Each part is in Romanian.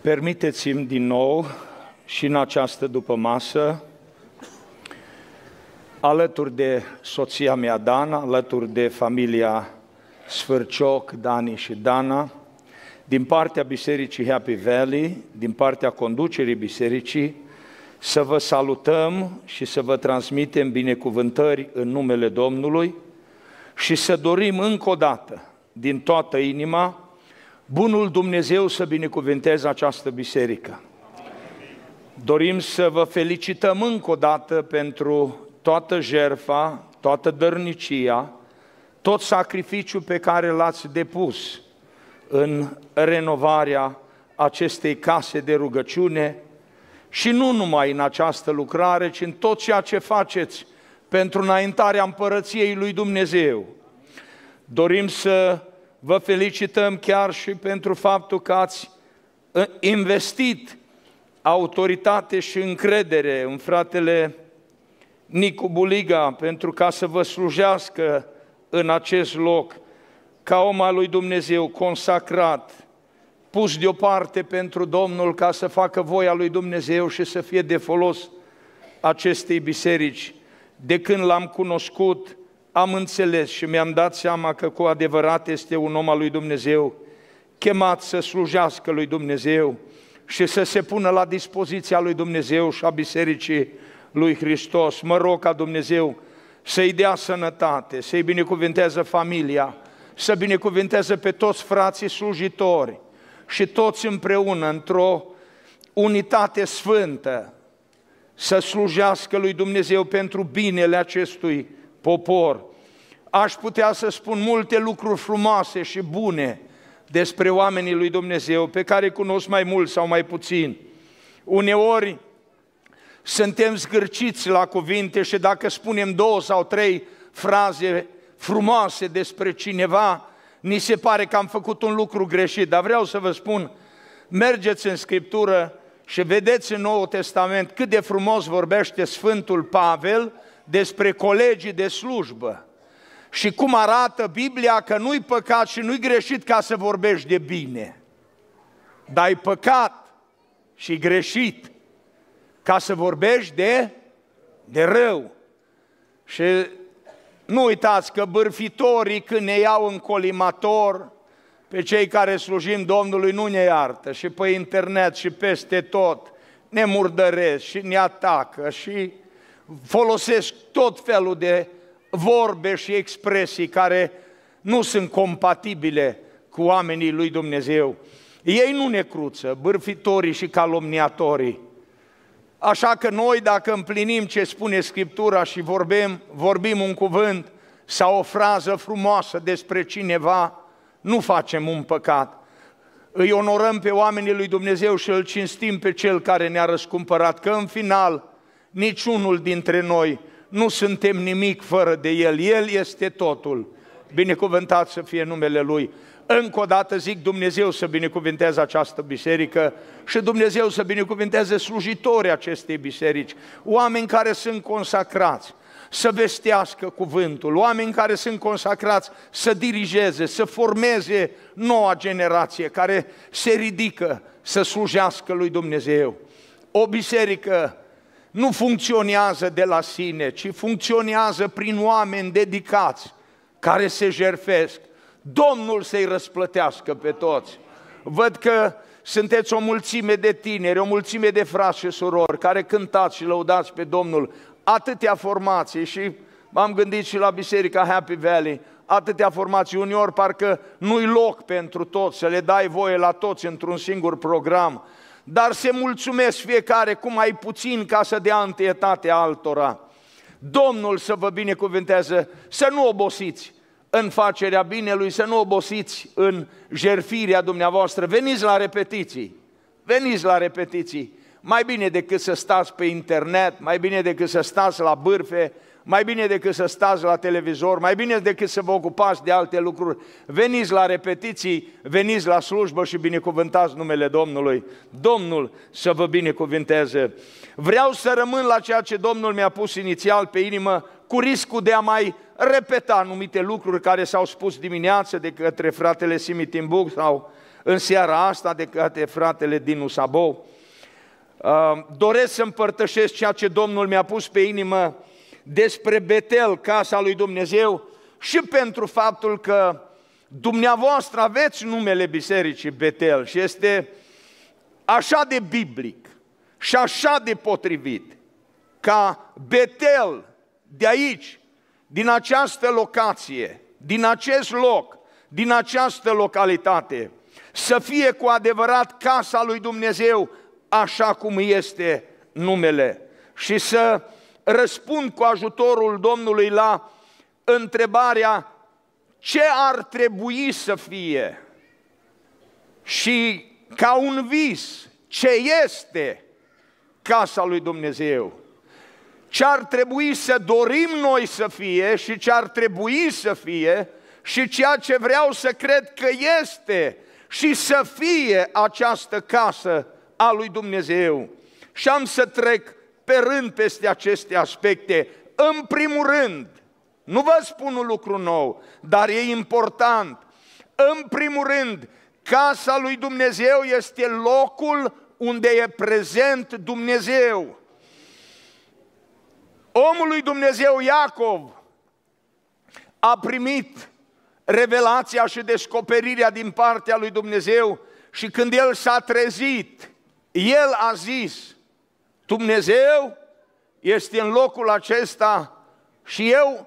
Permiteți-mi din nou și în această după masă, alături de soția mea Dana, alături de familia Sfârcioc, Dani și Dana, din partea Bisericii Happy Valley, din partea conducerii Bisericii, să vă salutăm și să vă transmitem binecuvântări în numele Domnului și să dorim încă o dată, din toată inima, Bunul Dumnezeu să binecuvânteze această biserică. Dorim să vă felicităm încă o dată pentru toată jerfa, toată dărnicia, tot sacrificiul pe care l-ați depus în renovarea acestei case de rugăciune și nu numai în această lucrare, ci în tot ceea ce faceți pentru înaintarea împărăției lui Dumnezeu. Dorim să Vă felicităm chiar și pentru faptul că ați uh, investit autoritate și încredere în fratele Nicu Buliga pentru ca să vă slujească în acest loc ca om al lui Dumnezeu consacrat, pus deoparte pentru Domnul ca să facă voia lui Dumnezeu și să fie de folos acestei biserici. De când l-am cunoscut, am înțeles și mi-am dat seama că cu adevărat este un om al lui Dumnezeu, chemat să slujească lui Dumnezeu și să se pună la dispoziția lui Dumnezeu și a Bisericii lui Hristos. Mă rog ca Dumnezeu să-i dea sănătate, să-i binecuvinteze familia, să binecuvinteze pe toți frații slujitori și toți împreună într-o unitate sfântă să slujească lui Dumnezeu pentru binele acestui popor. Aș putea să spun multe lucruri frumoase și bune despre oamenii lui Dumnezeu, pe care cunosc mai mult sau mai puțin. Uneori suntem zgârciți la cuvinte și dacă spunem două sau trei fraze frumoase despre cineva, ni se pare că am făcut un lucru greșit, dar vreau să vă spun, mergeți în Scriptură și vedeți în Noul Testament cât de frumos vorbește Sfântul Pavel despre colegii de slujbă și cum arată Biblia că nu-i păcat și nu-i greșit ca să vorbești de bine, dar e păcat și greșit ca să vorbești de, de rău. Și nu uitați că bârfitorii când ne iau în colimator, pe cei care slujim Domnului nu ne iartă și pe internet și peste tot ne murdăresc și ne atacă și folosesc tot felul de vorbe și expresii care nu sunt compatibile cu oamenii lui Dumnezeu. Ei nu ne cruță, bârfitorii și calomniatorii. Așa că noi, dacă împlinim ce spune Scriptura și vorbim, vorbim un cuvânt sau o frază frumoasă despre cineva, nu facem un păcat. Îi onorăm pe oamenii lui Dumnezeu și îl cinstim pe Cel care ne-a răscumpărat, că în final niciunul dintre noi nu suntem nimic fără de El, El este totul. Binecuvântat să fie numele Lui. Încă o dată zic Dumnezeu să binecuvinteze această biserică și Dumnezeu să binecuvinteze slujitorii acestei biserici, oameni care sunt consacrați, să vestească cuvântul, oameni care sunt consacrați să dirigeze, să formeze noua generație care se ridică să slujească lui Dumnezeu. O biserică nu funcționează de la sine, ci funcționează prin oameni dedicați care se jerfesc. Domnul să-i răsplătească pe toți. Văd că sunteți o mulțime de tineri, o mulțime de frați și surori care cântați și lăudați pe Domnul. Atâtea formații și m-am gândit și la Biserica Happy Valley, atâtea formații, uneori parcă nu-i loc pentru toți, să le dai voie la toți într-un singur program dar se mulțumesc fiecare cu mai puțin ca să dea întâietate altora. Domnul să vă binecuvânteze, să nu obosiți în facerea binelui, să nu obosiți în jerfirea dumneavoastră. Veniți la repetiții, veniți la repetiții. Mai bine decât să stați pe internet, mai bine decât să stați la bârfe, mai bine decât să stați la televizor, mai bine decât să vă ocupați de alte lucruri. Veniți la repetiții, veniți la slujbă și binecuvântați numele Domnului. Domnul să vă binecuvinteze. Vreau să rămân la ceea ce Domnul mi-a pus inițial pe inimă, cu riscul de a mai repeta anumite lucruri care s-au spus dimineață de către fratele Simi Timbuc sau în seara asta de către fratele Dinu Sabou. Uh, doresc să împărtășesc ceea ce Domnul mi-a pus pe inimă despre Betel, casa lui Dumnezeu, și pentru faptul că dumneavoastră aveți numele bisericii Betel și este așa de biblic și așa de potrivit ca Betel de aici, din această locație, din acest loc, din această localitate, să fie cu adevărat casa lui Dumnezeu așa cum este numele și să răspund cu ajutorul Domnului la întrebarea ce ar trebui să fie și ca un vis ce este casa lui Dumnezeu ce ar trebui să dorim noi să fie și ce ar trebui să fie și ceea ce vreau să cred că este și să fie această casă a lui Dumnezeu. Și am să trec pe rând peste aceste aspecte. În primul rând, nu vă spun un lucru nou, dar e important. În primul rând, casa lui Dumnezeu este locul unde e prezent Dumnezeu. Omul lui Dumnezeu Iacov a primit revelația și descoperirea din partea lui Dumnezeu și când el s-a trezit, el a zis, Dumnezeu este în locul acesta și eu,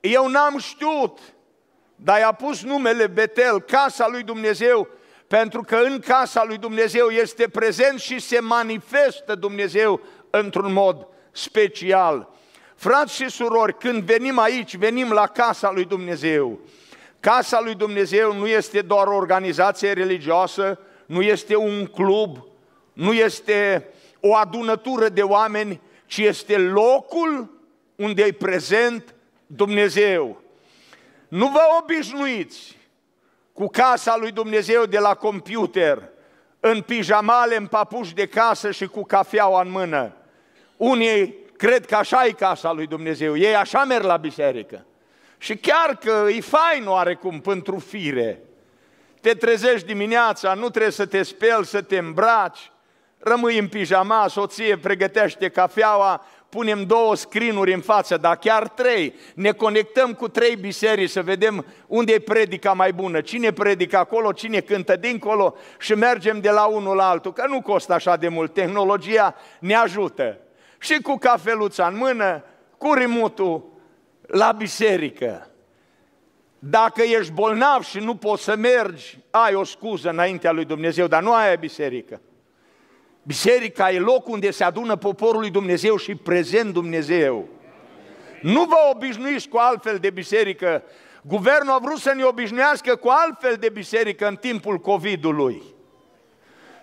eu n-am știut, dar i-a pus numele Betel, casa lui Dumnezeu, pentru că în casa lui Dumnezeu este prezent și se manifestă Dumnezeu într-un mod special. Frați și surori, când venim aici, venim la casa lui Dumnezeu. Casa lui Dumnezeu nu este doar o organizație religioasă, nu este un club, nu este o adunătură de oameni, ci este locul unde e prezent Dumnezeu. Nu vă obișnuiți cu casa lui Dumnezeu de la computer, în pijamale, în papuși de casă și cu cafeaua în mână. Unii cred că așa e casa lui Dumnezeu, ei așa merg la biserică. Și chiar că e fain oarecum pentru fire. Te trezești dimineața, nu trebuie să te speli, să te îmbraci, rămâi în pijama, soție pregătește cafeaua, punem două scrinuri în față, dar chiar trei, ne conectăm cu trei biserici să vedem unde e predica mai bună, cine predică acolo, cine cântă dincolo și mergem de la unul la altul, că nu costă așa de mult, tehnologia ne ajută. Și cu cafeluța în mână, cu rimutul la biserică. Dacă ești bolnav și nu poți să mergi, ai o scuză înaintea lui Dumnezeu, dar nu ai biserică. Biserica e locul unde se adună poporul lui Dumnezeu și prezent Dumnezeu. Nu vă obișnuiți cu altfel de biserică. Guvernul a vrut să ne obișnuiască cu altfel de biserică în timpul COVID-ului.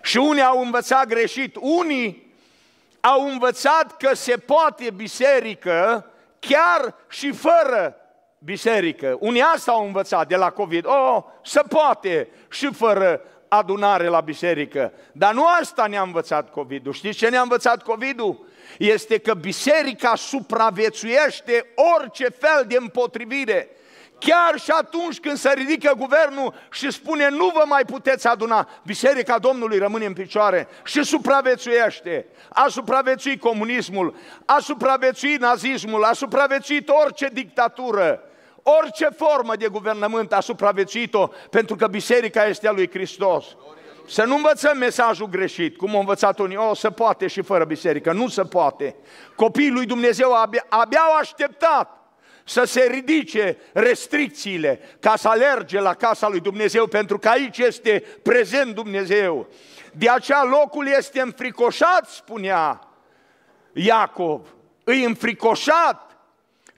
Și unii au învățat greșit. Unii au învățat că se poate biserică chiar și fără biserică. Unii asta au învățat de la COVID. O, oh, se poate și fără adunare la biserică. Dar nu asta ne-a învățat COVID-ul. Știți ce ne-a învățat COVID-ul? Este că biserica supraviețuiește orice fel de împotrivire. Chiar și atunci când se ridică guvernul și spune nu vă mai puteți aduna, Biserica Domnului rămâne în picioare și supraviețuiește. A supraviețuit comunismul, a supraviețuit nazismul, a supraviețuit orice dictatură orice formă de guvernământ a supraviețuit-o, pentru că biserica este a lui Hristos. Să nu învățăm mesajul greșit, cum au învățat unii, o, se poate și fără biserică, nu se poate. Copiii lui Dumnezeu abia, abia au așteptat să se ridice restricțiile ca să alerge la casa lui Dumnezeu, pentru că aici este prezent Dumnezeu. De aceea locul este înfricoșat, spunea Iacob, îi înfricoșat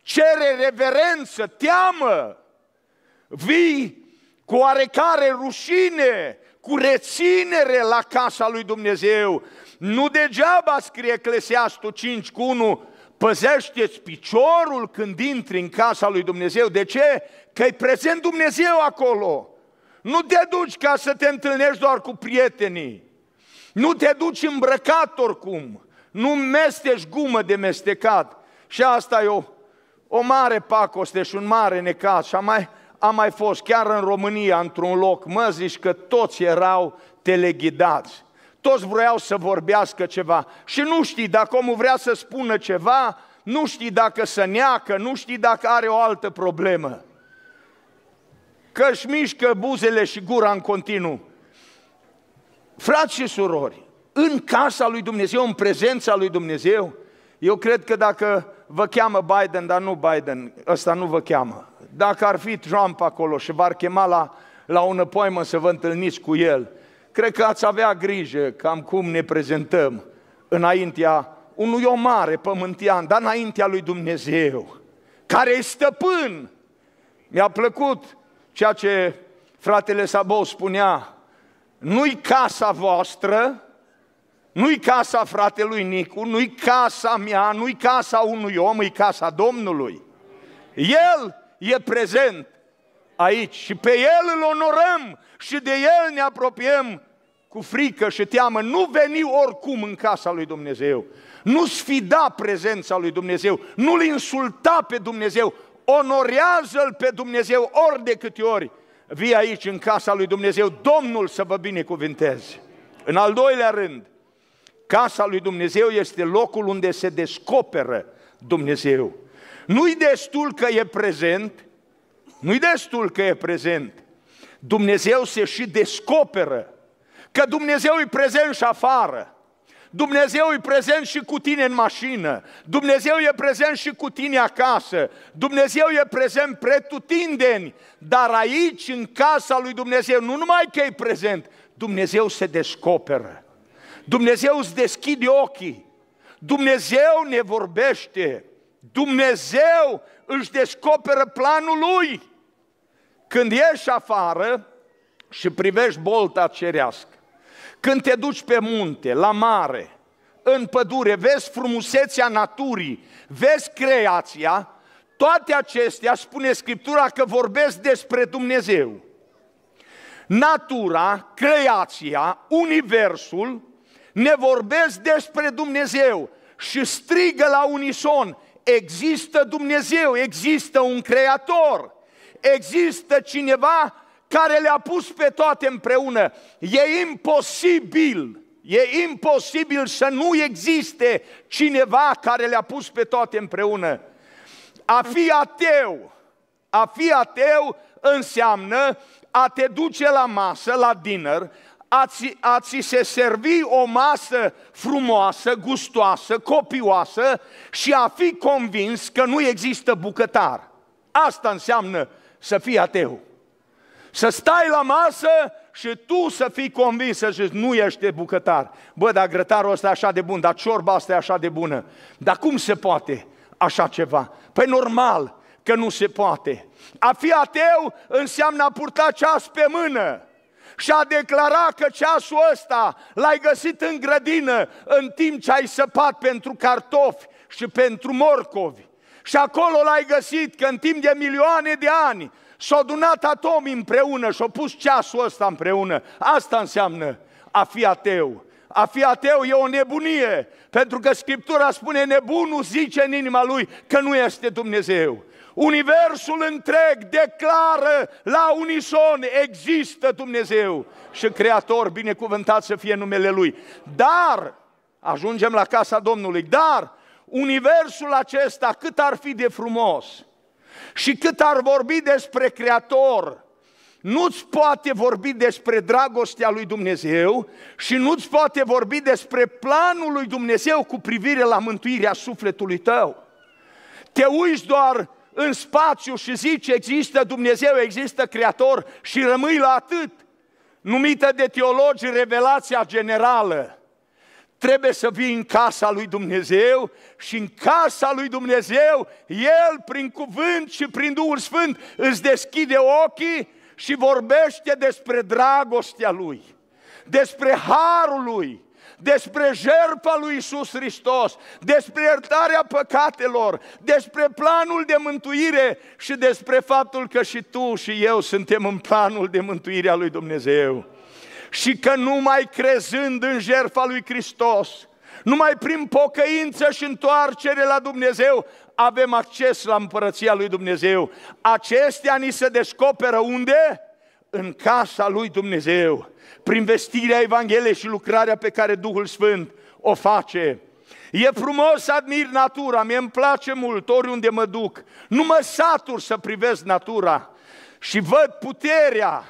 cere reverență, teamă, vii cu oarecare rușine, cu reținere la casa lui Dumnezeu. Nu degeaba scrie Eclesiastul 5 cu 1, păzește-ți piciorul când intri în casa lui Dumnezeu. De ce? Că e prezent Dumnezeu acolo. Nu te duci ca să te întâlnești doar cu prietenii. Nu te duci îmbrăcat oricum. Nu mestești gumă de mestecat. Și asta e o o mare pacoste și un mare necaz și am mai, am mai fost chiar în România într-un loc, mă zici că toți erau teleghidați. Toți vreau să vorbească ceva și nu știi dacă omul vrea să spună ceva, nu știi dacă să neacă, nu știi dacă are o altă problemă. Că își mișcă buzele și gura în continuu. Frați și surori, în casa lui Dumnezeu, în prezența lui Dumnezeu, eu cred că dacă vă cheamă Biden, dar nu Biden, ăsta nu vă cheamă. Dacă ar fi Trump acolo și v-ar chema la, la un appointment să vă întâlniți cu el, cred că ați avea grijă cam cum ne prezentăm înaintea unui om mare pământian, dar înaintea lui Dumnezeu, care e stăpân. Mi-a plăcut ceea ce fratele Sabo spunea, nu-i casa voastră, nu-i casa fratelui Nicu, nu-i casa mea, nu-i casa unui om, e casa Domnului. El e prezent aici și pe El îl onorăm și de El ne apropiem cu frică și teamă. Nu veni oricum în casa lui Dumnezeu. Nu sfida prezența lui Dumnezeu, nu-L insulta pe Dumnezeu, onorează-L pe Dumnezeu ori de câte ori vii aici în casa lui Dumnezeu. Domnul să vă binecuvinteze. În al doilea rând, Casa lui Dumnezeu este locul unde se descoperă Dumnezeu. Nu-i destul că e prezent, nu-i destul că e prezent. Dumnezeu se și descoperă că Dumnezeu e prezent și afară. Dumnezeu e prezent și cu tine în mașină. Dumnezeu e prezent și cu tine acasă. Dumnezeu e prezent pretutindeni. Dar aici, în casa lui Dumnezeu, nu numai că e prezent, Dumnezeu se descoperă. Dumnezeu îți deschide ochii, Dumnezeu ne vorbește, Dumnezeu își descoperă planul Lui. Când ieși afară și privești bolta cerească, când te duci pe munte, la mare, în pădure, vezi frumusețea naturii, vezi creația, toate acestea, spune Scriptura, că vorbesc despre Dumnezeu. Natura, creația, universul ne vorbesc despre Dumnezeu și strigă la unison, există Dumnezeu, există un Creator, există cineva care le-a pus pe toate împreună. E imposibil, e imposibil să nu existe cineva care le-a pus pe toate împreună. A fi ateu, a fi ateu înseamnă a te duce la masă, la dinner, ați, ați se servi o masă frumoasă, gustoasă, copioasă și a fi convins că nu există bucătar. Asta înseamnă să fii ateu. Să stai la masă și tu să fii convins să zici, nu ești bucătar. Bă, dar grătarul ăsta e așa de bun, dar ciorba asta e așa de bună. Dar cum se poate așa ceva? Păi normal că nu se poate. A fi ateu înseamnă a purta ceas pe mână și a declarat că ceasul ăsta l-ai găsit în grădină în timp ce ai săpat pentru cartofi și pentru morcovi. Și acolo l-ai găsit că în timp de milioane de ani s-au adunat atomii împreună și au pus ceasul ăsta împreună. Asta înseamnă a fi ateu. A fi ateu e o nebunie, pentru că Scriptura spune nebunul zice în inima lui că nu este Dumnezeu. Universul întreg declară la unison, există Dumnezeu și Creator, binecuvântat să fie numele Lui. Dar, ajungem la casa Domnului, dar universul acesta cât ar fi de frumos și cât ar vorbi despre Creator, nu-ți poate vorbi despre dragostea lui Dumnezeu și nu-ți poate vorbi despre planul lui Dumnezeu cu privire la mântuirea sufletului tău. Te uiți doar în spațiu și zici există Dumnezeu, există Creator și rămâi la atât, numită de teologi revelația generală. Trebuie să vii în casa lui Dumnezeu și în casa lui Dumnezeu, El prin cuvânt și prin Duhul Sfânt îți deschide ochii și vorbește despre dragostea Lui, despre harul Lui, despre jertfa lui Isus Hristos, despre iertarea păcatelor, despre planul de mântuire și despre faptul că și tu și eu suntem în planul de mântuire a lui Dumnezeu. Și că numai crezând în jertfa lui Hristos, numai prin pocăință și întoarcere la Dumnezeu avem acces la împărăția lui Dumnezeu. Acestea ni se descoperă unde? în casa lui Dumnezeu, prin vestirea Evangheliei și lucrarea pe care Duhul Sfânt o face. E frumos să admir natura, mie îmi place mult oriunde mă duc. Nu mă satur să privesc natura și văd puterea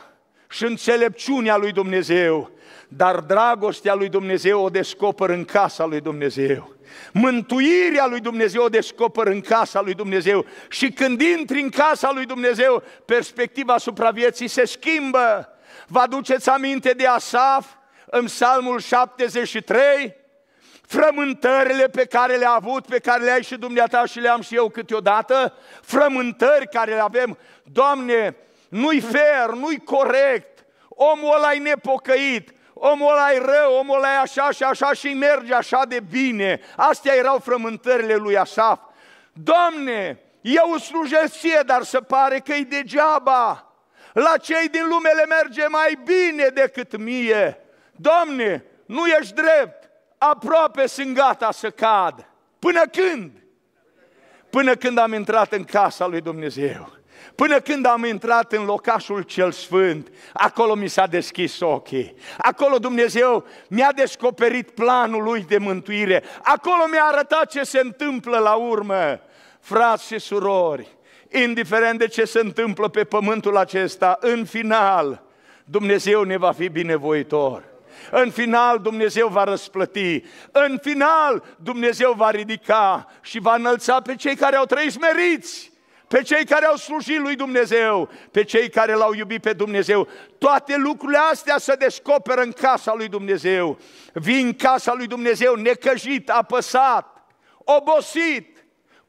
și înțelepciunea lui Dumnezeu dar dragostea lui Dumnezeu o descoper în casa lui Dumnezeu. Mântuirea lui Dumnezeu o descoper în casa lui Dumnezeu și când intri în casa lui Dumnezeu, perspectiva asupra vieții se schimbă. Vă aduceți aminte de Asaf în psalmul 73? frământările pe care le-a avut, pe care le-ai și dumneata și le-am și eu câteodată, frământări care le avem, Doamne, nu-i fer, nu-i corect, omul ăla e nepocăit, omul ăla e rău, omul ăla e așa și așa și merge așa de bine. Astea erau frământările lui Asaf. Domne, eu slujesc ție, dar se pare că-i degeaba. La cei din lume le merge mai bine decât mie. Domne, nu ești drept, aproape sunt gata să cad. Până când? Până când am intrat în casa lui Dumnezeu. Până când am intrat în locașul cel sfânt, acolo mi s-a deschis ochii. Acolo Dumnezeu mi-a descoperit planul lui de mântuire. Acolo mi-a arătat ce se întâmplă la urmă. Frați și surori, indiferent de ce se întâmplă pe pământul acesta, în final Dumnezeu ne va fi binevoitor. În final Dumnezeu va răsplăti. În final Dumnezeu va ridica și va înălța pe cei care au trăit smeriți pe cei care au slujit lui Dumnezeu, pe cei care l-au iubit pe Dumnezeu. Toate lucrurile astea se descoperă în casa lui Dumnezeu. Vin în casa lui Dumnezeu necăjit, apăsat, obosit,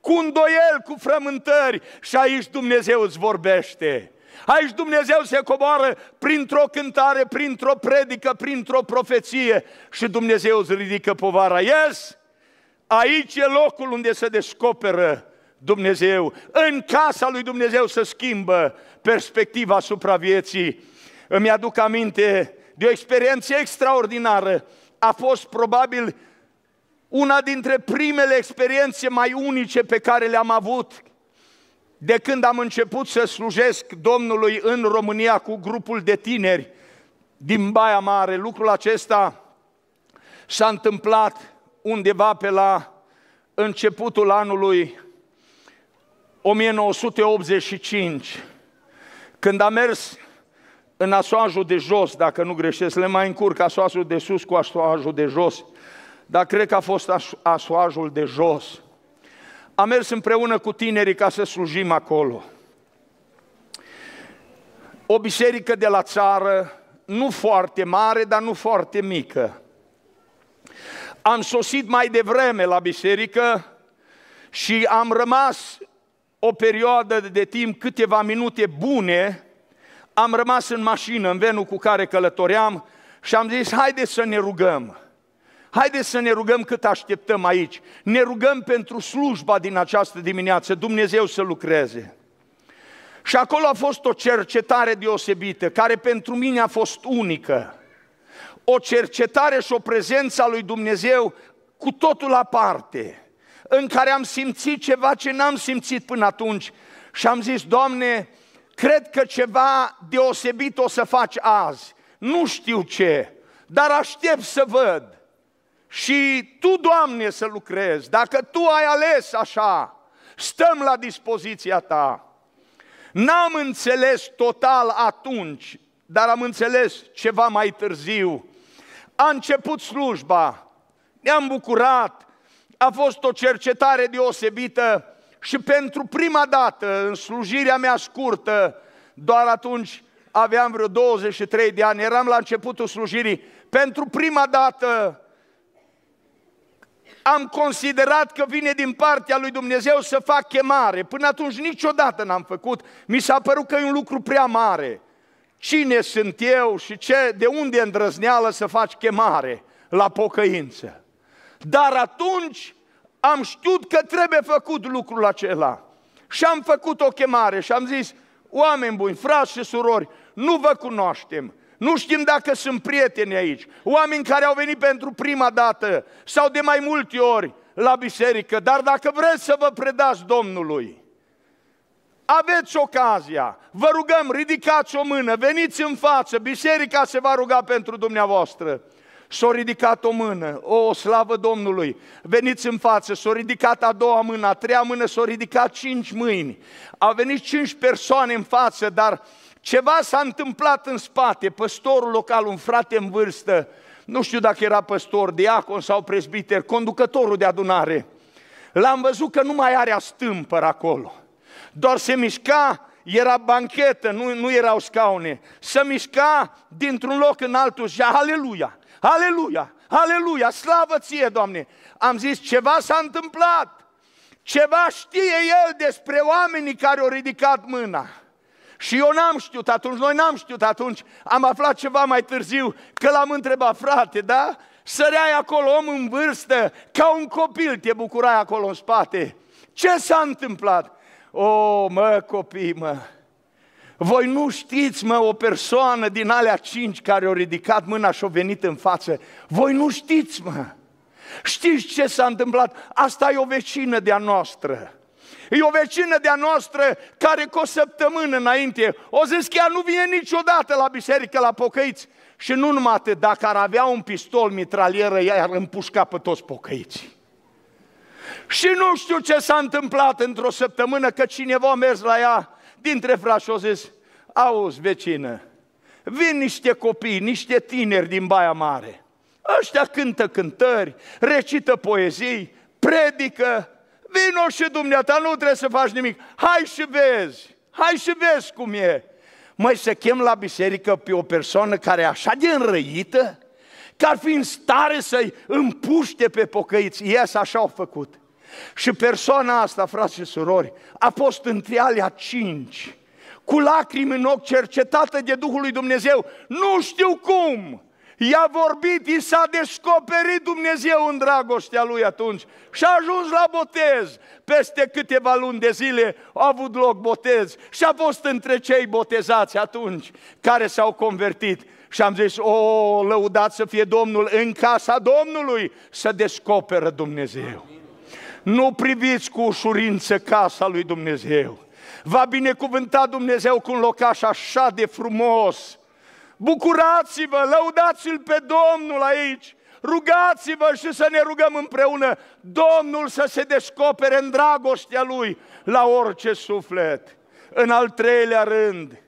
cu îndoiel, cu frământări și aici Dumnezeu îți vorbește. Aici Dumnezeu se coboară printr-o cântare, printr-o predică, printr-o profeție și Dumnezeu îți ridică povara. Yes! Aici e locul unde se descoperă Dumnezeu, în casa lui Dumnezeu să schimbă perspectiva asupra vieții. Îmi aduc aminte de o experiență extraordinară. A fost probabil una dintre primele experiențe mai unice pe care le-am avut de când am început să slujesc Domnului în România cu grupul de tineri din Baia Mare. Lucrul acesta s-a întâmplat undeva pe la începutul anului 1985, când a mers în asoajul de jos, dacă nu greșesc, le mai încurc asoajul de sus cu asoajul de jos, dar cred că a fost asoajul de jos. Am mers împreună cu tinerii ca să slujim acolo. O biserică de la țară, nu foarte mare, dar nu foarte mică. Am sosit mai devreme la biserică și am rămas o perioadă de timp, câteva minute bune, am rămas în mașină, în venul cu care călătoream și am zis, haideți să ne rugăm. Haideți să ne rugăm cât așteptăm aici. Ne rugăm pentru slujba din această dimineață, Dumnezeu să lucreze. Și acolo a fost o cercetare deosebită, care pentru mine a fost unică. O cercetare și o prezență a lui Dumnezeu cu totul aparte în care am simțit ceva ce n-am simțit până atunci și am zis, Doamne, cred că ceva deosebit o să faci azi. Nu știu ce, dar aștept să văd. Și Tu, Doamne, să lucrezi. Dacă Tu ai ales așa, stăm la dispoziția Ta. N-am înțeles total atunci, dar am înțeles ceva mai târziu. A început slujba, ne-am bucurat, a fost o cercetare deosebită și pentru prima dată în slujirea mea scurtă, doar atunci aveam vreo 23 de ani, eram la începutul slujirii, pentru prima dată am considerat că vine din partea lui Dumnezeu să fac chemare. Până atunci niciodată n-am făcut. Mi s-a părut că e un lucru prea mare. Cine sunt eu și ce, de unde îndrăzneală să faci chemare la pocăință? Dar atunci am știut că trebuie făcut lucrul acela. Și am făcut o chemare și am zis, oameni buni, frați și surori, nu vă cunoaștem, nu știm dacă sunt prieteni aici, oameni care au venit pentru prima dată sau de mai multe ori la biserică, dar dacă vreți să vă predați Domnului, aveți ocazia, vă rugăm, ridicați o mână, veniți în față, biserica se va ruga pentru dumneavoastră. S-a ridicat o mână, o slavă Domnului, veniți în față, s-a ridicat a doua mână, a treia mână, s-a ridicat cinci mâini. Au venit cinci persoane în față, dar ceva s-a întâmplat în spate. Păstorul local, un frate în vârstă, nu știu dacă era păstor, diacon sau presbiter, conducătorul de adunare, l-am văzut că nu mai are astâmpăr acolo. Doar se mișca era banchetă, nu, nu erau scaune, să mișca dintr-un loc în altul și aleluia. Aleluia! Aleluia! Slavă ție, Doamne! Am zis, ceva s-a întâmplat. Ceva știe El despre oamenii care au ridicat mâna. Și eu n-am știut atunci, noi n-am știut atunci, am aflat ceva mai târziu, că l-am întrebat, frate, da? Săreai acolo om în vârstă, ca un copil te bucurai acolo în spate. Ce s-a întâmplat? O, oh, mă, copii, mă, voi nu știți, mă, o persoană din alea cinci care au ridicat mâna și au venit în față. Voi nu știți, mă. Știți ce s-a întâmplat? Asta e o vecină de-a noastră. E o vecină de-a noastră care cu o săptămână înainte o zis că ea nu vine niciodată la biserică, la pocăiți. Și nu numai atât, dacă ar avea un pistol mitralieră, ea ar împușca pe toți pocăiții. Și nu știu ce s-a întâmplat într-o săptămână, că cineva a mers la ea dintre frați și zis, auzi vecină, vin niște copii, niște tineri din Baia Mare. Ăștia cântă cântări, recită poezii, predică, vino și dumneata, nu trebuie să faci nimic. Hai și vezi, hai și vezi cum e. Măi, să chem la biserică pe o persoană care e așa de înrăită, că ar fi în stare să-i împuște pe pocăiți. Ies, așa au făcut. Și persoana asta, frați și surori, a fost între alea cinci, cu lacrimi în ochi, cercetată de Duhul lui Dumnezeu. Nu știu cum! I-a vorbit, i s-a descoperit Dumnezeu în dragostea lui atunci și a ajuns la botez. Peste câteva luni de zile a avut loc botez și a fost între cei botezați atunci care s-au convertit. Și am zis, o, lăudat să fie Domnul, în casa Domnului să descoperă Dumnezeu. Amin nu priviți cu ușurință casa lui Dumnezeu. Va binecuvânta Dumnezeu cu un locaș așa de frumos. Bucurați-vă, lăudați-L pe Domnul aici rugați-vă și să ne rugăm împreună Domnul să se descopere în dragostea Lui la orice suflet. În al treilea rând,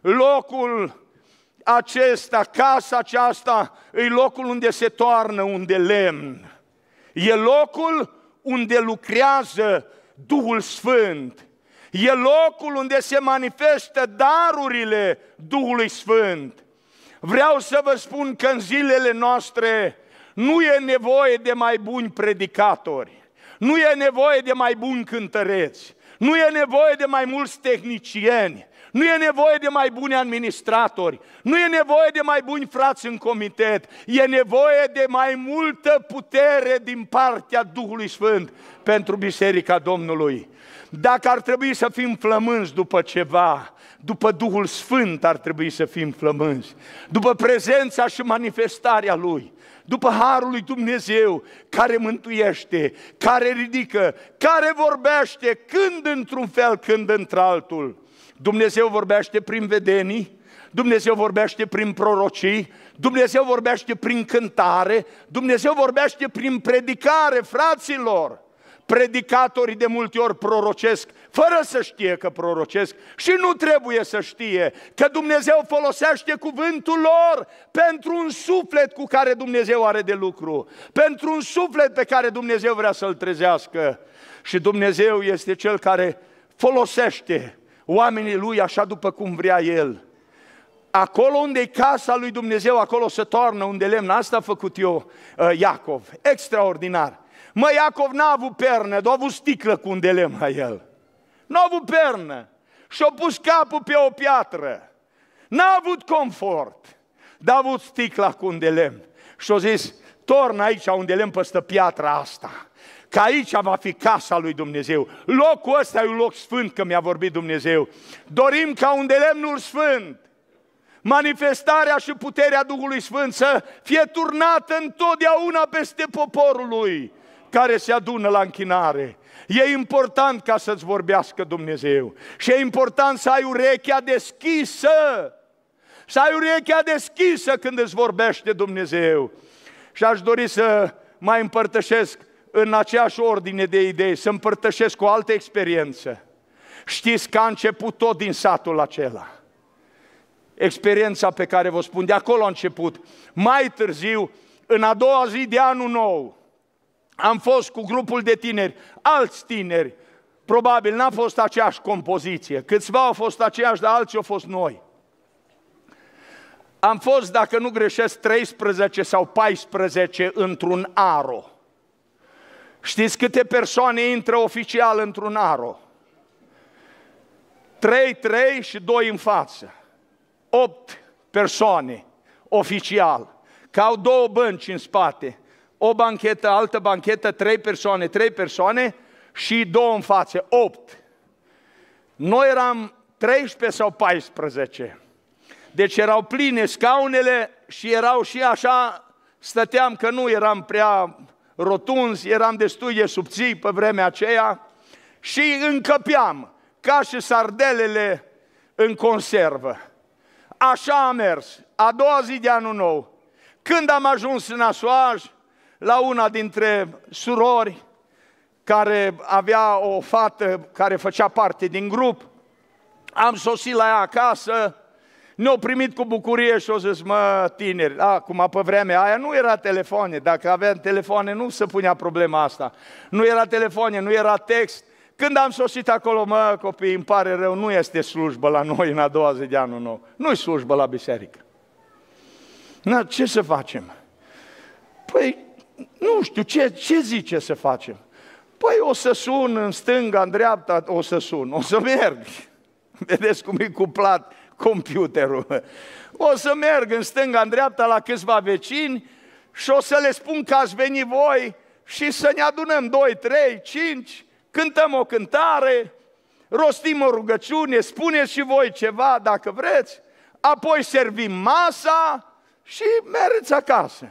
locul acesta, casa aceasta, e locul unde se toarnă unde lemn. E locul unde lucrează Duhul Sfânt. E locul unde se manifestă darurile Duhului Sfânt. Vreau să vă spun că în zilele noastre nu e nevoie de mai buni predicatori, nu e nevoie de mai buni cântăreți, nu e nevoie de mai mulți tehnicieni, nu e nevoie de mai buni administratori, nu e nevoie de mai buni frați în comitet, e nevoie de mai multă putere din partea Duhului Sfânt pentru Biserica Domnului. Dacă ar trebui să fim flămânzi după ceva, după Duhul Sfânt ar trebui să fim flămânzi, după prezența și manifestarea Lui, după Harul lui Dumnezeu care mântuiește, care ridică, care vorbește, când într-un fel, când într-altul. Dumnezeu vorbește prin vedenii, Dumnezeu vorbește prin prorocii, Dumnezeu vorbește prin cântare, Dumnezeu vorbește prin predicare, fraților. Predicatorii de multe ori prorocesc fără să știe că prorocesc și nu trebuie să știe că Dumnezeu folosește cuvântul lor pentru un suflet cu care Dumnezeu are de lucru, pentru un suflet pe care Dumnezeu vrea să-l trezească. Și Dumnezeu este cel care folosește oamenii lui așa după cum vrea el. Acolo unde e casa lui Dumnezeu, acolo se toarnă unde lemn. Asta a făcut eu, ă, Iacov. Extraordinar. Mă, Iacov n-a avut pernă, doar a avut sticlă cu unde lemn la el. N-a avut pernă. Și-a pus capul pe o piatră. N-a avut confort, dar a avut sticla cu unde lemn. Și-a zis, torn aici unde lemn păstă piatra asta că aici va fi casa lui Dumnezeu. Locul ăsta e un loc sfânt, că mi-a vorbit Dumnezeu. Dorim ca unde lemnul sfânt, manifestarea și puterea Duhului Sfânt să fie turnată întotdeauna peste poporul lui care se adună la închinare. E important ca să-ți vorbească Dumnezeu și e important să ai urechea deschisă, să ai urechea deschisă când îți vorbește Dumnezeu. Și aș dori să mai împărtășesc în aceeași ordine de idei, să împărtășesc o altă experiență. Știți că a început tot din satul acela. Experiența pe care vă spun, de acolo a început. Mai târziu, în a doua zi de anul nou, am fost cu grupul de tineri, alți tineri, probabil n-a fost aceeași compoziție, câțiva au fost aceiași, dar alții au fost noi. Am fost, dacă nu greșesc, 13 sau 14 într-un aro. Știți câte persoane intră oficial într-un aro? Trei, trei și doi în față. Opt persoane oficial. Că au două bănci în spate. O banchetă, altă banchetă, trei persoane, trei persoane și două în față, opt. Noi eram 13 sau 14. Deci erau pline scaunele și erau și așa, stăteam că nu eram prea rotunzi, eram destul de subții pe vremea aceea și încăpeam ca și sardelele în conservă. Așa a mers, a doua zi de anul nou. Când am ajuns în Asoaj, la una dintre surori care avea o fată care făcea parte din grup, am sosit la ea acasă, ne-au primit cu bucurie și au zis, mă, tineri, acum pe vremea aia nu era telefoane, dacă aveam telefoane nu se punea problema asta. Nu era telefoane, nu era text. Când am sosit acolo, mă, copii, îmi pare rău, nu este slujbă la noi în a doua zi de anul nou. Nu-i slujbă la biserică. Na, ce să facem? Păi, nu știu, ce, ce zice să facem? Păi o să sun în stânga, în dreapta, o să sun, o să merg. Vedeți cum e cuplat computerul. O să merg în stânga, în dreapta la câțiva vecini și o să le spun că ați venit voi și să ne adunăm 2, 3, 5, cântăm o cântare, rostim o rugăciune, spuneți și voi ceva dacă vreți, apoi servim masa și mergeți acasă.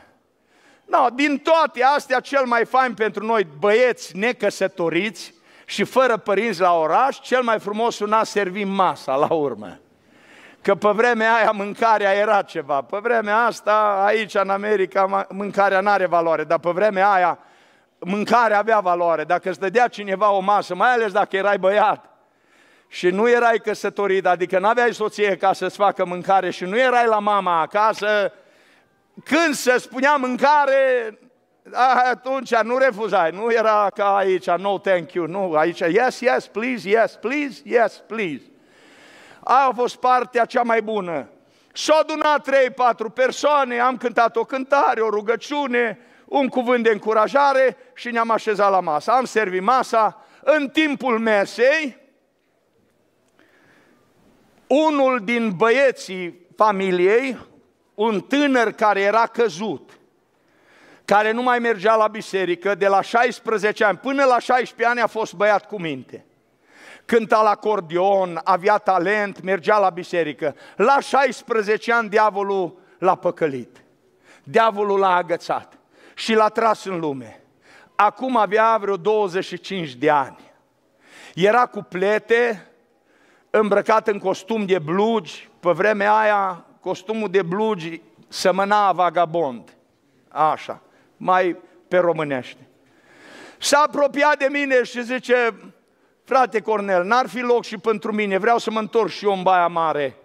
No, din toate astea, cel mai fain pentru noi băieți necăsătoriți și fără părinți la oraș, cel mai frumos suna servim masa la urmă. Că pe vremea aia mâncarea era ceva. Pe vremea asta, aici în America, mâncarea nu are valoare, dar pe vremea aia mâncarea avea valoare. Dacă îți dădea cineva o masă, mai ales dacă erai băiat, și nu erai căsătorit, adică nu aveai soție ca să-ți facă mâncare și nu erai la mama acasă, când se spunea mâncare, atunci nu refuzai, nu era ca aici, no thank you, nu, aici yes, yes, please, yes, please, yes, please a fost partea cea mai bună. S-au adunat trei, patru persoane, am cântat o cântare, o rugăciune, un cuvânt de încurajare și ne-am așezat la masă. Am servit masa. În timpul mesei, unul din băieții familiei, un tânăr care era căzut, care nu mai mergea la biserică, de la 16 ani până la 16 ani a fost băiat cu minte cânta la acordeon, avea talent, mergea la biserică. La 16 ani diavolul l-a păcălit, diavolul l-a agățat și l-a tras în lume. Acum avea vreo 25 de ani. Era cu plete, îmbrăcat în costum de blugi, pe vremea aia costumul de blugi semăna vagabond. Așa, mai pe românește. S-a apropiat de mine și zice, frate Cornel, n-ar fi loc și pentru mine, vreau să mă întorc și eu în Baia Mare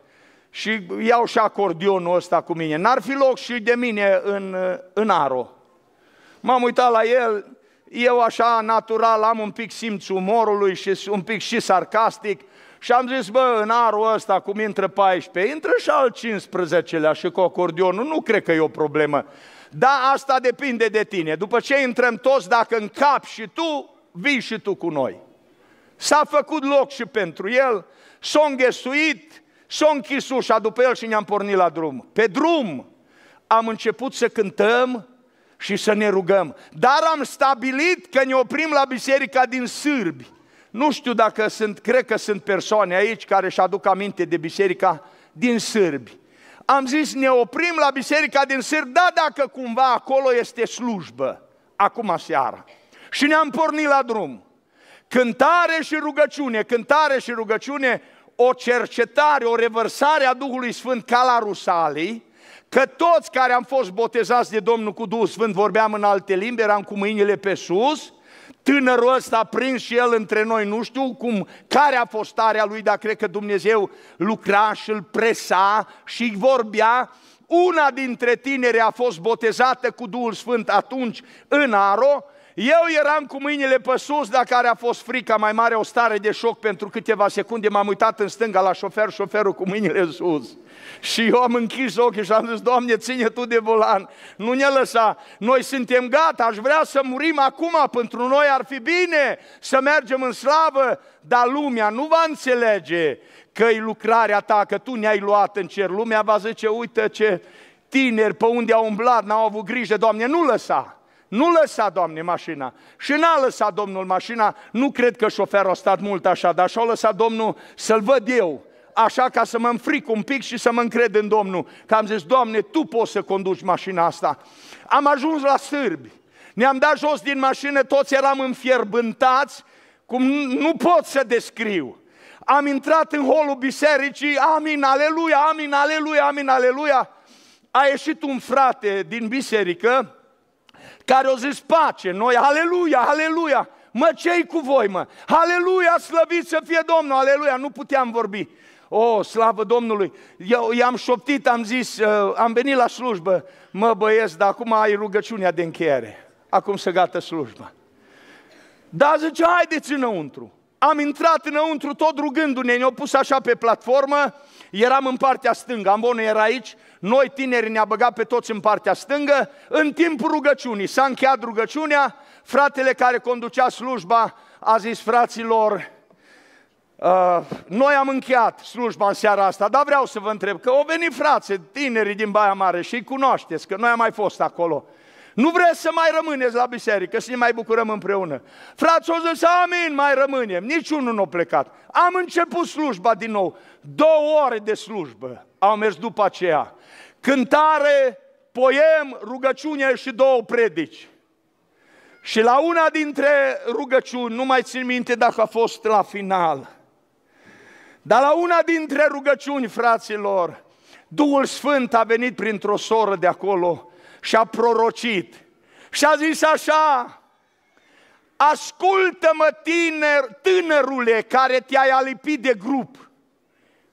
și iau și acordionul ăsta cu mine. N-ar fi loc și de mine în, în Aro. M-am uitat la el, eu așa natural am un pic simțul umorului și un pic și sarcastic și am zis, bă, în Aro ăsta cum intră 14, intră și al 15-lea și cu acordionul, nu cred că e o problemă. Da, asta depinde de tine. După ce intrăm toți, dacă în cap și tu, vii și tu cu noi. S-a făcut loc și pentru el, s-a înghesuit, s-a închis ușa după el și ne-am pornit la drum. Pe drum am început să cântăm și să ne rugăm. Dar am stabilit că ne oprim la biserica din Sârbi. Nu știu dacă sunt, cred că sunt persoane aici care își aduc aminte de biserica din Sârbi. Am zis, ne oprim la biserica din Sârbi, da, dacă cumva acolo este slujbă, acum seara. Și ne-am pornit la drum. Cântare și rugăciune, cântare și rugăciune, o cercetare, o revărsare a Duhului Sfânt ca la Rusalii, că toți care am fost botezați de Domnul cu Duhul Sfânt vorbeam în alte limbi, eram cu mâinile pe sus, tânărul ăsta prins și el între noi, nu știu cum, care a fost starea lui, dar cred că Dumnezeu lucra și îl presa și vorbea, una dintre tinere a fost botezată cu Duhul Sfânt atunci în Aro eu eram cu mâinile pe sus, dar care a fost frica mai mare, o stare de șoc pentru câteva secunde, m-am uitat în stânga la șofer, șoferul cu mâinile sus. Și eu am închis ochii și am zis, Doamne, ține Tu de volan, nu ne lăsa, noi suntem gata, aș vrea să murim acum, pentru noi ar fi bine să mergem în slavă, dar lumea nu va înțelege că e lucrarea Ta, că Tu ne-ai luat în cer. Lumea va zice, uite ce tineri pe unde au umblat, n-au avut grijă, Doamne, nu lăsa. Nu lăsa, Doamne, mașina. Și n-a lăsat Domnul mașina. Nu cred că șoferul a stat mult așa, dar și-a lăsat Domnul să-l văd eu așa ca să mă înfric un pic și să mă încred în Domnul. Că am zis, Doamne, Tu poți să conduci mașina asta. Am ajuns la sârbi. Ne-am dat jos din mașină, toți eram înfierbântați, cum nu pot să descriu. Am intrat în holul bisericii, amin, aleluia, amin, aleluia, amin, aleluia. A ieșit un frate din biserică, care au zis pace, noi, aleluia, aleluia, mă, ce cu voi, mă? Aleluia, slăvit să fie Domnul, aleluia, nu puteam vorbi. O, oh, slavă Domnului! Eu i-am șoptit, am zis, uh, am venit la slujbă, mă băieți, dar acum ai rugăciunea de încheiere. Acum se gata slujba. Dar zice, haideți înăuntru. Am intrat înăuntru tot rugându-ne, ne-au pus așa pe platformă, eram în partea stângă, Ambonul era aici, noi tineri ne-a băgat pe toți în partea stângă, în timpul rugăciunii, s-a încheiat rugăciunea, fratele care conducea slujba a zis fraților, Uh, noi am încheiat slujba în seara asta, dar vreau să vă întreb, că au venit frațe, tinerii din Baia Mare și îi cunoașteți, că noi am mai fost acolo. Nu vreți să mai rămâneți la biserică, să ne mai bucurăm împreună. Frați, o zis, amin, mai rămânem. Niciunul nu a plecat. Am început slujba din nou. Două ore de slujbă au mers după aceea. Cântare, poem, rugăciune și două predici. Și la una dintre rugăciuni, nu mai țin minte dacă a fost la final, dar la una dintre rugăciuni, fraților, Duhul Sfânt a venit printr-o soră de acolo și a prorocit. Și a zis așa, ascultă-mă tiner, tânărule care te-ai alipit de grup.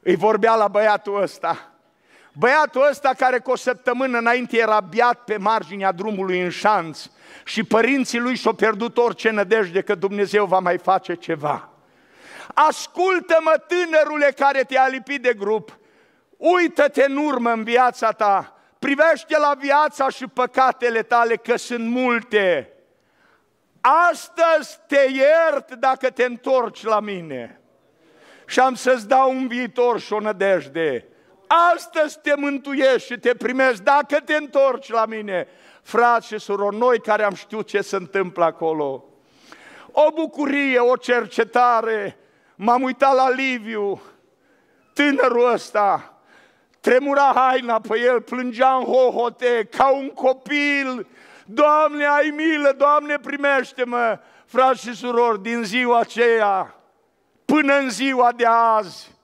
Îi vorbea la băiatul ăsta. Băiatul ăsta care cu o săptămână înainte era biat pe marginea drumului în șanț și părinții lui și-au pierdut orice nădejde că Dumnezeu va mai face ceva. Ascultă-mă tânărule care te-a lipit de grup, uită-te în urmă în viața ta, privește la viața și păcatele tale, că sunt multe. Astăzi te iert dacă te întorci la mine și am să-ți dau un viitor și o nădejde. Astăzi te mântuiești și te primești dacă te întorci la mine. Frați și surori, noi care am știut ce se întâmplă acolo, o bucurie, o cercetare, m-am uitat la Liviu, tânărul ăsta, tremura haina pe el, plângea în hohote, ca un copil. Doamne, ai milă, Doamne, primește-mă, frați și surori, din ziua aceea, până în ziua de azi,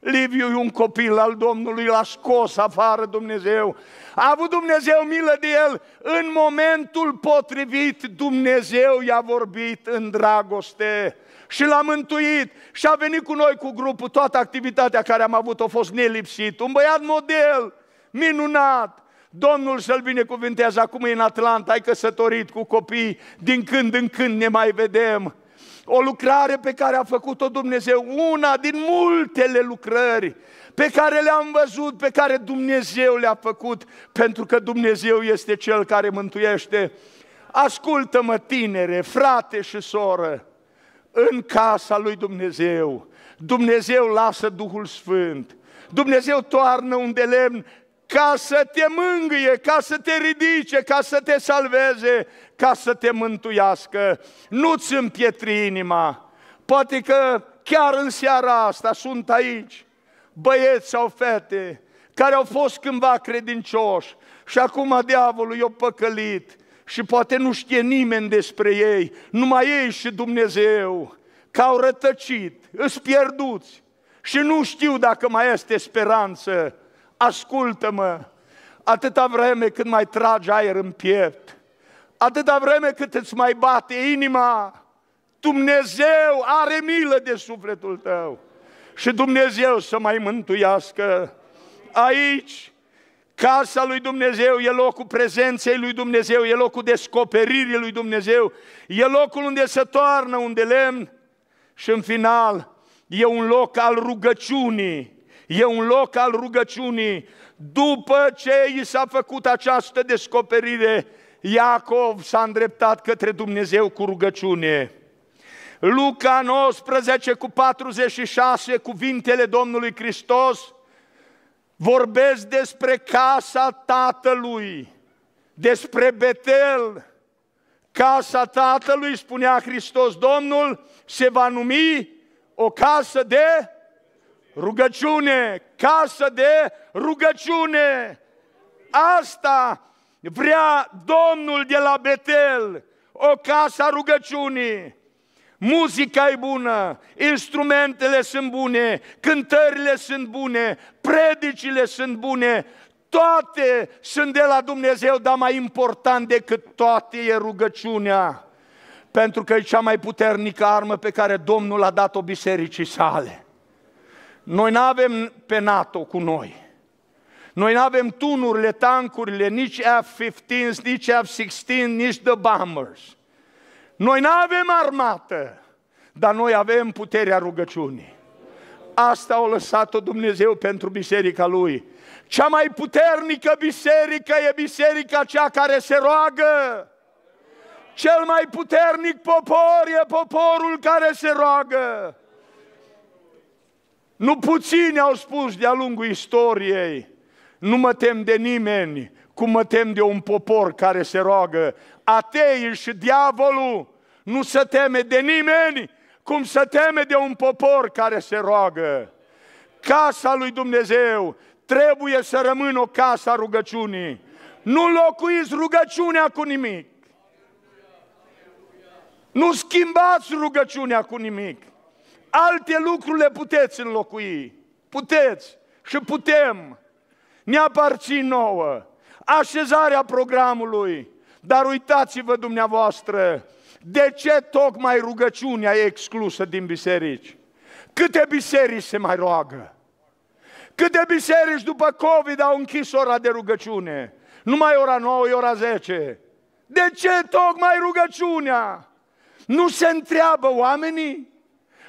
Liviu e un copil al Domnului, l-a scos afară Dumnezeu. A avut Dumnezeu milă de el. În momentul potrivit, Dumnezeu i-a vorbit în dragoste și l-a mântuit și a venit cu noi cu grupul, toată activitatea care am avut a fost nelipsit. Un băiat model, minunat, Domnul să-l binecuvântează, acum e în Atlanta, ai căsătorit cu copii, din când în când ne mai vedem. O lucrare pe care a făcut-o Dumnezeu, una din multele lucrări pe care le-am văzut, pe care Dumnezeu le-a făcut, pentru că Dumnezeu este Cel care mântuiește. Ascultă-mă, tinere, frate și soră, în casa lui Dumnezeu. Dumnezeu lasă Duhul Sfânt. Dumnezeu toarnă un de lemn ca să te mângâie, ca să te ridice, ca să te salveze, ca să te mântuiască. Nu-ți împietri inima. Poate că chiar în seara asta sunt aici băieți sau fete care au fost cândva credincioși și acum diavolul i-a păcălit și poate nu știe nimeni despre ei, numai ei și Dumnezeu, că au rătăcit, îți pierduți și nu știu dacă mai este speranță. Ascultă-mă, atâta vreme cât mai tragi aer în piept, atâta vreme cât îți mai bate inima, Dumnezeu are milă de sufletul tău și Dumnezeu să mai mântuiască aici, Casa lui Dumnezeu e locul prezenței lui Dumnezeu, e locul descoperirii lui Dumnezeu, e locul unde se toarnă un de lemn și în final e un loc al rugăciunii. E un loc al rugăciunii. După ce i s-a făcut această descoperire, Iacov s-a îndreptat către Dumnezeu cu rugăciune. Luca 19 cu 46, cuvintele Domnului Hristos, vorbesc despre casa Tatălui, despre Betel, casa Tatălui, spunea Hristos Domnul, se va numi o casă de rugăciune, casă de rugăciune. Asta vrea Domnul de la Betel, o casă a rugăciunii. Muzica e bună, instrumentele sunt bune, cântările sunt bune, predicile sunt bune, toate sunt de la Dumnezeu, dar mai important decât toate e rugăciunea. Pentru că e cea mai puternică armă pe care Domnul a dat-o bisericii sale. Noi nu avem pe NATO cu noi. Noi nu avem tunurile, tancurile, nici F-15, nici F-16, nici The Bombers. Noi nu avem armată, dar noi avem puterea rugăciunii. Asta a lăsat-o Dumnezeu pentru biserica Lui. Cea mai puternică biserică e biserica cea care se roagă. Cel mai puternic popor e poporul care se roagă. Nu puțini au spus de-a lungul istoriei, nu mă tem de nimeni, cum mă tem de un popor care se roagă. Ateii și diavolul nu se teme de nimeni cum se teme de un popor care se roagă. Casa lui Dumnezeu trebuie să rămână o casă a rugăciunii. Nu locuiți rugăciunea cu nimic. Nu schimbați rugăciunea cu nimic. Alte lucruri le puteți înlocui. Puteți și putem. Ne aparțin nouă așezarea programului. Dar uitați-vă dumneavoastră, de ce tocmai rugăciunea e exclusă din biserici? Câte biserici se mai roagă? Câte biserici după COVID au închis ora de rugăciune? Numai ora 9, ora 10. De ce tocmai rugăciunea? Nu se întreabă oamenii?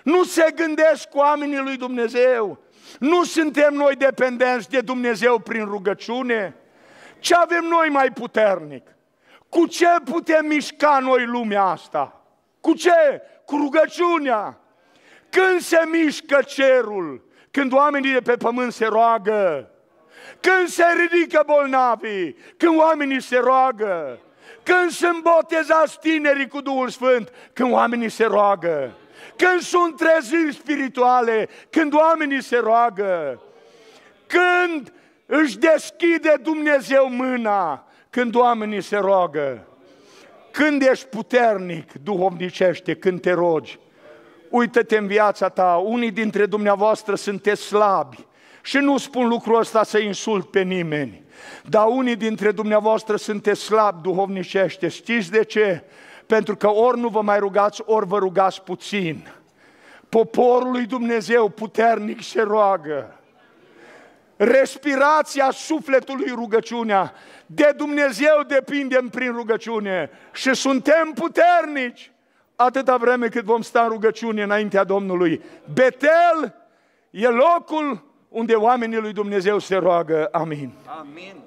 Nu se gândesc oamenii lui Dumnezeu? Nu suntem noi dependenți de Dumnezeu prin rugăciune? ce avem noi mai puternic? Cu ce putem mișca noi lumea asta? Cu ce? Cu rugăciunea. Când se mișcă cerul? Când oamenii de pe pământ se roagă? Când se ridică bolnavii? Când oamenii se roagă? Când sunt botezați tinerii cu Duhul Sfânt? Când oamenii se roagă? Când sunt treziri spirituale? Când oamenii se roagă? Când își deschide Dumnezeu mâna când oamenii se roagă. Când ești puternic duhovnicește, când te rogi, uită-te în viața ta, unii dintre dumneavoastră sunteți slabi și nu spun lucrul ăsta să insult pe nimeni, dar unii dintre dumneavoastră sunteți slabi duhovnicește. Știți de ce? Pentru că ori nu vă mai rugați, ori vă rugați puțin. Poporul lui Dumnezeu puternic se roagă respirația sufletului rugăciunea. De Dumnezeu depindem prin rugăciune și suntem puternici atâta vreme cât vom sta în rugăciune înaintea Domnului. Betel e locul unde oamenii lui Dumnezeu se roagă. Amin. Amin.